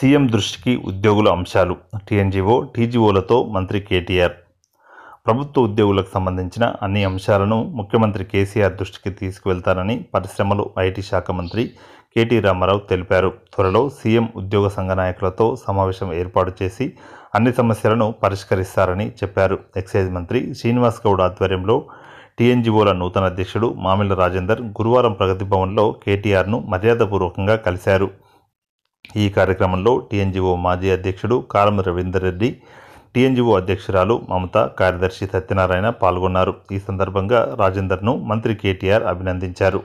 CM దృష్టికి ఉద్యోగుల అంశాలు టీఎన్జీఓ టీజీఓలతో మంత్రి కేటీఆర్ ప్రభుత్వ ఉద్యోగులకు సంబంధించిన అన్ని అంశాలను ముఖ్యమంత్రి కేసీఆర్ దృష్టికి తీసుకువెళ్తారని పరిశ్రమలు ఐటీ శాఖ మంత్రి కేటీ రామారావు తెలిపారు త్వరలో సీఎం ఉద్యోగ సంఘ నాయకులతో సమావేశం ఏర్పాటు చేసి అన్ని సమస్యలను పరిష్కరిస్తారని చెప్పారు ఎక్సైజ్ మంత్రి శ్రీనివాస్ గౌడ్ ఆధ్వర్యంలో టీఎన్జీఓల నూతన అధ్యక్షుడు మామిళ్ళ రాజేందర్ గురువారం ప్రగతి భవన్లో కేటీఆర్ను మర్యాదపూర్వకంగా కలిశారు ఈ కార్యక్రమంలో టిఎన్జిఓ మాజీ అధ్యక్షుడు కారం రవీందర్ రెడ్డి టిఎన్జిఓ అధ్యక్షురాలు మమత కార్యదర్శి సత్యనారాయణ పాల్గొన్నారు ఈ సందర్భంగా రాజేందర్ను మంత్రి కేటీఆర్ అభినందించారు